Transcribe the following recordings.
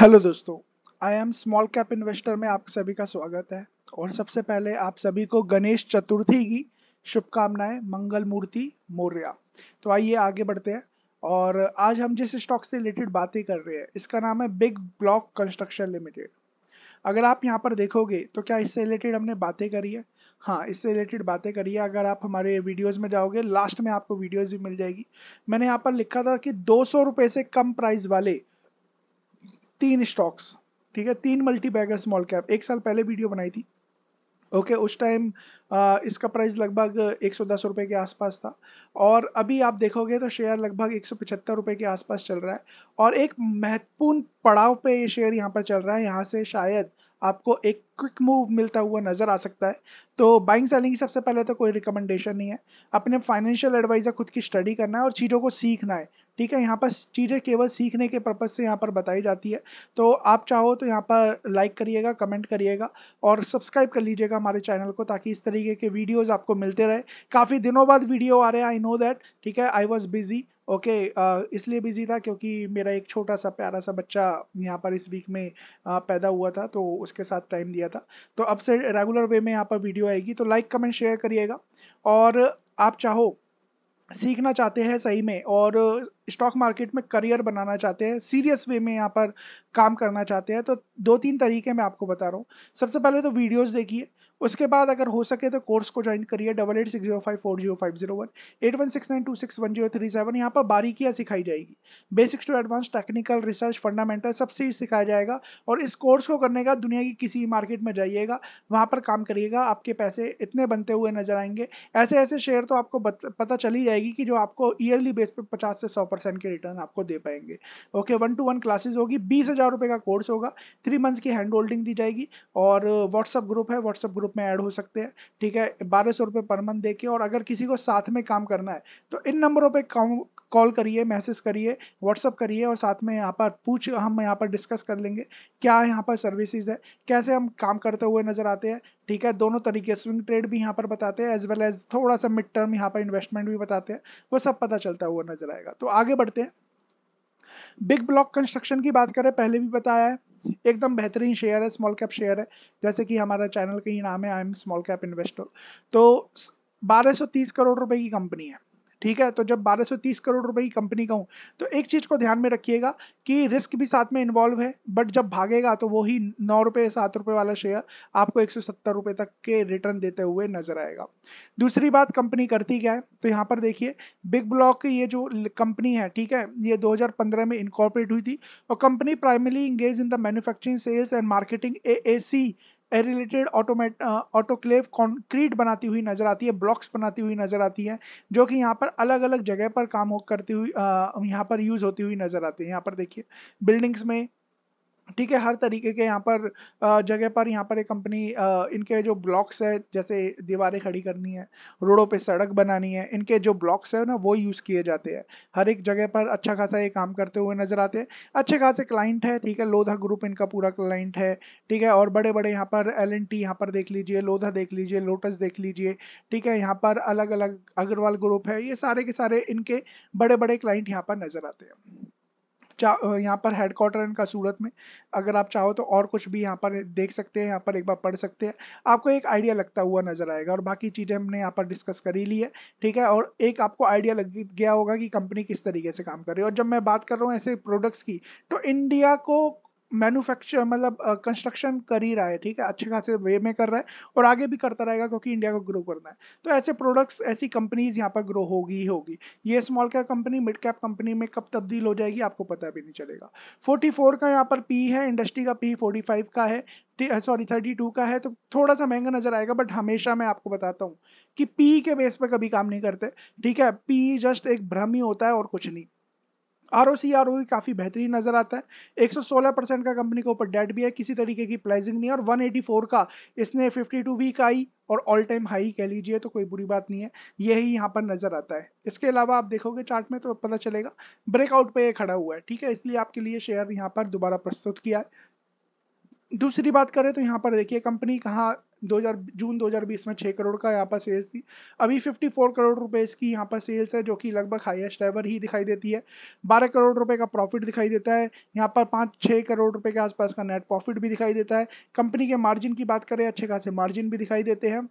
hello दोस्तों I am small cap investor में आप सभी का स्वागत है और सबसे पहले आप सभी को गणेश चतुर्थी की शुभकामनाएं मंगल मूर्ति मौर्या तो आइए आगे बढ़ते हैं और आज हम जिस स्टॉक से रिलेटेड बातें कर रहे हैं इसका नाम है बिग ब्लॉक कंस्ट्रक्शन लिमिटेड अगर आप यहाँ पर देखोगे तो क्या इससे रिलेटेड हमने बातें करी है हाँ इससे रिलेटेड बातें करिए अगर आप हमारे वीडियोस में जाओगे लास्ट में आपको वीडियोस भी मिल जाएगी मैंने यहाँ पर लिखा था कि दो सौ से कम प्राइस वाले तीन स्टॉक्स ठीक है तीन मल्टी बैगर स्मॉल कैप एक साल पहले वीडियो बनाई थी ओके उस टाइम इसका प्राइस लगभग एक सौ के आसपास था और अभी आप देखोगे तो शेयर लगभग एक सौ के आसपास चल रहा है और एक महत्वपूर्ण पड़ाव पे ये शेयर यहाँ पर चल रहा है यहाँ से शायद आपको एक क्विक मूव मिलता हुआ नजर आ सकता है तो बाइंग सेलिंग की सबसे पहले तो कोई रिकमेंडेशन नहीं है अपने फाइनेंशियल एडवाइजर खुद की स्टडी करना है और चीज़ों को सीखना है ठीक है यहाँ पर चीज़ें केवल सीखने के पर्पज़ से यहाँ पर बताई जाती है तो आप चाहो तो यहाँ पर लाइक करिएगा कमेंट करिएगा और सब्सक्राइब कर लीजिएगा हमारे चैनल को ताकि इस तरीके के वीडियोज़ आपको मिलते रहे काफ़ी दिनों बाद वीडियो आ रहे हैं आई नो दैट ठीक है I was busy okay okay, इसलिए बिजी था क्योंकि मेरा एक छोटा सा प्यारा सा बच्चा यहाँ पर इस वीक में पैदा हुआ था तो उसके साथ टाइम दिया था तो अब से रेगुलर वे में यहाँ पर वीडियो आएगी तो लाइक कमेंट शेयर करिएगा और आप चाहो सीखना चाहते हैं सही में और स्टॉक मार्केट में करियर बनाना चाहते हैं सीरियस वे में यहाँ पर काम करना चाहते हैं तो दो तीन तरीके मैं आपको बता रहा हूँ सबसे पहले तो वीडियोस देखिए उसके बाद अगर हो सके तो कोर्स को ज्वाइन करिए double eight six zero five four zero five zero one eight one six nine two six one zero three seven यहाँ पर बारीकियाँ सिखाई जाएगी basics to advance technical research fundamental सबसे सिखाया जाएगा और इस कोर्स को करने का दुनिया की किसी मार्केट में जाइएगा वहाँ पर काम करिएगा आपके पैसे इतने बनते हुए नजर आएंगे ऐसे ऐसे शेयर तो आपको पता चली जाएगी कि जो आपको ईयरली बेस पर पचास से सौ परसेंट के रिटर्न आपको दे पाएंगे okay one to one classes होगी बीस हजार रुपये का कोर्स होगा थ्री मंथ्स की हैंड होल्डिंग दी जाएगी और व्हाट्सअप ग्रुप है व्हाट्सअप ग्रुप ग्रुप में ऐड हो सकते हैं ठीक है बारह सौ रुपये पर मंथ देके और अगर किसी को साथ में काम करना है तो इन नंबरों पे कॉल करिए मैसेज करिए व्हाट्सअप करिए और साथ में यहाँ पर पूछ हम यहाँ पर डिस्कस कर लेंगे क्या यहाँ पर सर्विसेज है कैसे हम काम करते हुए नजर आते हैं ठीक है दोनों तरीके स्विंग ट्रेड भी यहाँ पर बताते हैं एज वेल एज थोड़ा सा मिड टर्म यहाँ पर इन्वेस्टमेंट भी बताते हैं वो सब पता चलता हुआ नजर आएगा तो आगे बढ़ते हैं बिग ब्लॉक कंस्ट्रक्शन की बात करें पहले भी बताया है एकदम बेहतरीन शेयर है स्मॉल कैप शेयर है जैसे कि हमारा चैनल का ही नाम है I am small cap investor तो 1230 करोड़ रुपए की कंपनी है ठीक है तो जब 1230 करोड़ रुपए की कंपनी का हूं तो एक चीज को ध्यान में रखिएगा कि रिस्क भी साथ में इन्वॉल्व है बट जब भागेगा तो वही नौ रुपए सात रुपए वाला शेयर आपको एक रुपए तक के रिटर्न देते हुए नजर आएगा दूसरी बात कंपनी करती क्या है तो यहां पर देखिए बिग ब्लॉक की ये जो कंपनी है ठीक है ये 2015 में इनकॉर्पोरेट हुई थी और company primary engage in the manufacturing sales and marketing a air related automate autoclave concrete बनाती हुई नजर आती है ब्लॉक्स बनाती हुई नजर आती है जो कि यहाँ पर अलग अलग जगह पर काम करती हुई uh, यहाँ पर यूज होती हुई नजर आती है यहाँ पर देखिए बिल्डिंग्स में ठीक है हर तरीके के यहाँ पर जगह पर यहाँ पर एक कंपनी इनके जो ब्लॉक्स है जैसे दीवारें खड़ी करनी है रोडों पे सड़क बनानी है इनके जो ब्लॉक्स है ना वो यूज़ किए जाते हैं हर एक जगह पर अच्छा खासा ये काम करते हुए नज़र आते हैं अच्छे खासे क्लाइंट है ठीक है लोधा ग्रुप इनका पूरा क्लाइंट है ठीक है और बड़े बड़े यहाँ पर एल एन टी यहाँ पर देख लीजिए लोधा देख लीजिए लोटस देख लीजिए ठीक है यहाँ पर अलग अलग अग्रवाल ग्रुप है ये सारे के सारे इनके बड़े बड़े क्लाइंट यहाँ पर नज़र आते हैं यहाँ पर हेडक्वार्टर क्वार्टर इनका सूरत में अगर आप चाहो तो और कुछ भी यहाँ पर देख सकते हैं यहाँ पर एक बार पढ़ सकते हैं आपको एक आइडिया लगता हुआ नजर आएगा और बाकी चीज़ें हमने यहाँ पर डिस्कस कर ही ली है ठीक है और एक आपको आइडिया लग गया होगा कि कंपनी किस तरीके से काम कर रही है और जब मैं बात कर रहा हूँ ऐसे प्रोडक्ट्स की तो इंडिया को मैन्युफैक्चर मतलब कंस्ट्रक्शन कर ही रहा है ठीक है अच्छे खासे वे में कर रहा है और आगे भी करता रहेगा क्योंकि इंडिया को ग्रो करना है तो ऐसे प्रोडक्ट्स ऐसी कंपनीज यहाँ पर ग्रो होगी ही होगी ये small cap company mid cap company में कब तब्दील हो जाएगी आपको पता भी नहीं चलेगा फोर्टी का यहाँ पर पी है इंडस्ट्री का पी फोर्टी का है सॉरी थर्टी टू का है तो थोड़ा सा महंगा नजर आएगा बट हमेशा मैं आपको बताता हूँ कि पी के बेस पर कभी काम नहीं करते ठीक है पी जस्ट एक भ्रम ही होता है और कुछ नहीं R O C R O e काफ़ी बेहतरीन नज़र आता है 116 परसेंट का कंपनी के ऊपर डेट भी है किसी तरीके की प्राइसिंग नहीं है और 184 का इसने 52 वीक आई और ऑल टाइम हाई कह लीजिए तो कोई बुरी बात नहीं है यही यहाँ पर नज़र आता है इसके अलावा आप देखोगे चार्ट में तो पता चलेगा ब्रेकआउट पे ये खड़ा हुआ है ठीक है इसलिए आपके लिए शेयर यहाँ पर दोबारा प्रस्तुत किया है दूसरी बात करें तो यहाँ पर देखिए कंपनी कहाँ दो हजार जून 2020 में 6 करोड़ का यहाँ पर सेल्स थी अभी 54 करोड़ रुपए इसकी यहाँ पर सेल्स है जो कि लगभग हाईएस्ट एवर ही दिखाई देती है 12 करोड़ रुपए का प्रॉफिट दिखाई देता है यहाँ पर पाँच छः करोड़ रुपए के आसपास का नेट प्रॉफिट भी दिखाई देता है कंपनी के मार्जिन की बात करें अच्छे खासे मार्जिन भी दिखाई देते हैं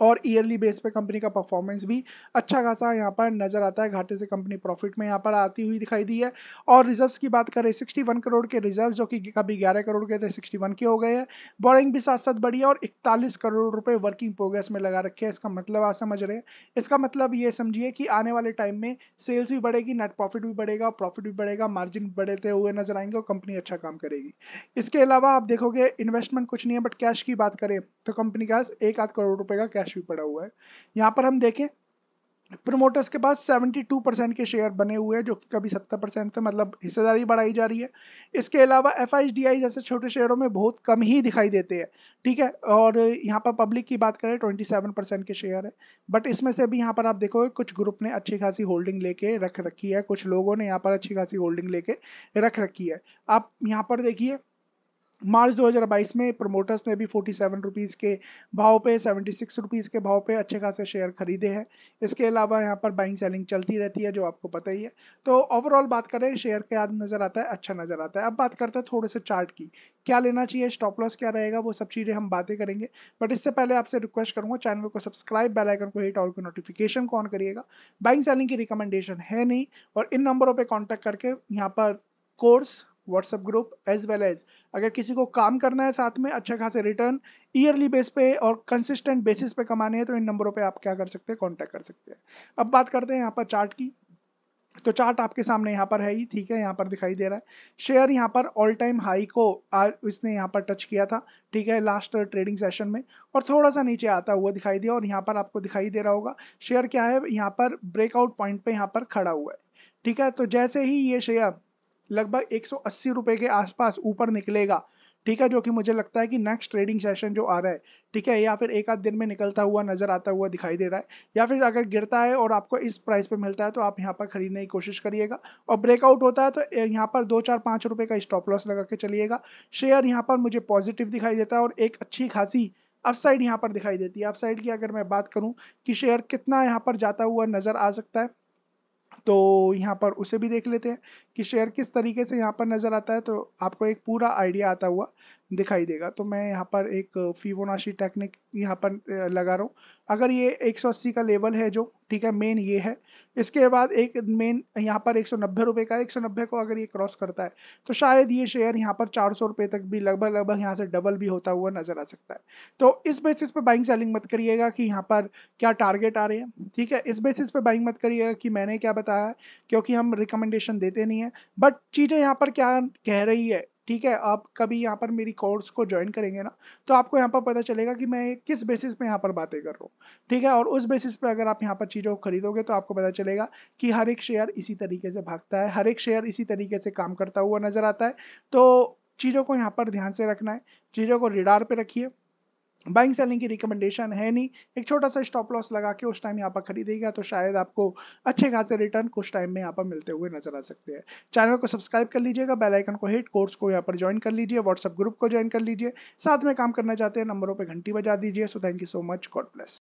और ईयरली बेस पे कंपनी का परफॉर्मेंस भी अच्छा खासा यहाँ पर नजर आता है घाटे से कंपनी प्रॉफिट में यहाँ पर आती हुई दिखाई दी है और रिजर्व्स की बात करें वन करोड़ के रिजर्व्स जो कि कभी ग्यारह करोड़ के थे वन के हो गए हैं बोरिंग भी साथ साथ बढ़ी है और इकतालीस करोड़ रुपए वर्किंग प्रोग्रेस में लगा रखे हैं इसका मतलब आप समझ रहे हैं इसका मतलब ये समझिए कि आने वाले टाइम में सेल्स भी बढ़ेगी नेट प्रॉफिट भी बढ़ेगा प्रॉफिट भी बढ़ेगा मार्जिन बढ़ते हुए नजर आएंगे और कंपनी अच्छा काम करेगी इसके अलावा आप देखोगे इन्वेस्टमेंट कुछ नहीं है बट कैश की बात करें तो कंपनी के पास एक आध करोड़ रुपए का कैश कैश भी पड़ा हुआ है यहाँ पर हम देखें प्रमोटर्स के पास 72 परसेंट के शेयर बने हुए हैं जो कि कभी 70 परसेंट थे मतलब हिस्सेदारी बढ़ाई जा रही है इसके अलावा एफ जैसे छोटे शेयरों में बहुत कम ही दिखाई देते हैं ठीक है और यहाँ पर पब्लिक की बात करें 27 परसेंट के शेयर है बट इसमें से भी यहाँ पर आप देखोगे कुछ ग्रुप ने अच्छी खासी होल्डिंग लेके रख रखी है कुछ लोगों ने यहाँ पर अच्छी खासी होल्डिंग लेके रख रखी है आप यहाँ पर देखिए मार्च 2022 में प्रमोटर्स ने भी फोर्टी सेवन रुपीज़ के भाव पे सेवेंटी सिक्स रुपीज़ के भाव पे अच्छे खासे शेयर खरीदे हैं इसके अलावा यहाँ पर बाइंग सेलिंग चलती रहती है जो आपको पता ही है तो ओवरऑल बात करें शेयर क्या नज़र आता है अच्छा नज़र आता है अब बात करते हैं थोड़े से चार्ट की क्या लेना चाहिए स्टॉप लॉस क्या रहेगा वो सब चीज़ें हम बातें करेंगे बट इससे पहले आपसे रिक्वेस्ट करूँगा चैनल को सब्सक्राइब बेलाइकन को हिट ऑल को नोटिफिकेशन को ऑन करिएगा बाइंग सेलिंग की रिकमेंडेशन है नहीं और इन नंबरों पर कॉन्टैक्ट करके यहाँ पर course WhatsApp group as well as अगर किसी को काम करना है साथ में अच्छा खासे रिटर्न ईयरली बेस पे और कंसिस्टेंट बेसिस पे कमाने हैं तो इन नंबरों पे आप क्या कर सकते हैं कॉन्टैक्ट कर सकते हैं अब बात करते हैं यहाँ पर चार्ट की तो चार्ट आपके सामने यहाँ पर है ही ठीक है यहाँ पर दिखाई दे रहा है शेयर यहाँ पर ऑल टाइम हाई को आज इसने यहाँ पर टच किया था ठीक है लास्ट ट्रेडिंग सेशन में और थोड़ा सा नीचे आता हुआ दिखाई दिया और यहाँ पर आपको दिखाई दे रहा होगा शेयर क्या है यहाँ पर ब्रेकआउट पॉइंट पे यहाँ पर खड़ा हुआ है ठीक है तो जैसे ही ये शेयर लगभग एक रुपए के आसपास ऊपर निकलेगा ठीक है जो कि मुझे लगता है कि नेक्स्ट ट्रेडिंग सेशन जो आ रहा है ठीक है या फिर एक आध दिन में निकलता हुआ नजर आता हुआ दिखाई दे रहा है या फिर अगर गिरता है और आपको इस प्राइस पे मिलता है तो आप यहाँ पर खरीदने की कोशिश करिएगा और ब्रेकआउट होता है तो यहाँ पर दो चार पाँच रुपये का स्टॉप लॉस लगा के चलिएगा शेयर यहाँ पर मुझे पॉजिटिव दिखाई देता है और एक अच्छी खासी अपसाइड यहाँ पर दिखाई देती है अपसाइड की अगर मैं बात करूँ कि शेयर कितना यहाँ पर जाता हुआ नजर आ सकता है तो यहाँ पर उसे भी देख लेते हैं कि शेयर किस तरीके से यहाँ पर नज़र आता है तो आपको एक पूरा आइडिया आता हुआ दिखाई देगा तो मैं यहाँ पर एक फीवोनाशी टेक्निक यहाँ पर लगा रहा हूँ अगर ये 180 का लेवल है जो ठीक है मेन ये है इसके बाद एक मेन यहाँ पर एक सौ का एक सौ को अगर ये क्रॉस करता है तो शायद ये शेयर यहाँ पर चार सौ रुपये तक भी लगभग लगभग यहाँ से डबल भी होता हुआ नजर आ सकता है तो इस बेसिस पे बाइंग सेलिंग मत करिएगा कि यहाँ पर क्या टारगेट आ रहे हैं ठीक है इस बेसिस पे बाइंग मत करिएगा कि मैंने क्या बताया क्योंकि हम रिकमेंडेशन देते नहीं है बट चीज़ें यहाँ पर क्या कह रही है ठीक है आप कभी यहाँ पर मेरी कोर्स को ज्वाइन करेंगे ना तो आपको यहाँ पर पता चलेगा कि मैं किस बेसिस पे यहाँ पर बातें कर रहा हूँ ठीक है और उस बेसिस पे अगर आप यहाँ पर चीज़ों को खरीदोगे तो आपको पता चलेगा कि हर एक शेयर इसी तरीके से भागता है हर एक शेयर इसी तरीके से काम करता हुआ नज़र आता है तो चीज़ों को यहाँ पर ध्यान से रखना है चीज़ों को रिडार पर रखिए बाइंग सेलिंग की रिकमेंडेशन है नहीं एक छोटा सा स्टॉप लॉस लगा के उस टाइम यहाँ पर खरीदेगा तो शायद आपको अच्छे खासे रिटर्न कुछ टाइम में यहाँ पर मिलते हुए नजर आ सकते हैं चैनल को सब्सक्राइब कर लीजिएगा बेल आइकन को हिट कोर्स को यहाँ पर ज्वाइन कर लीजिए व्हाट्सअप ग्रुप को ज्वाइन कर लीजिए साथ में काम करना चाहते हैं नंबरों पर घंटी बजा दीजिए so thank you so much God bless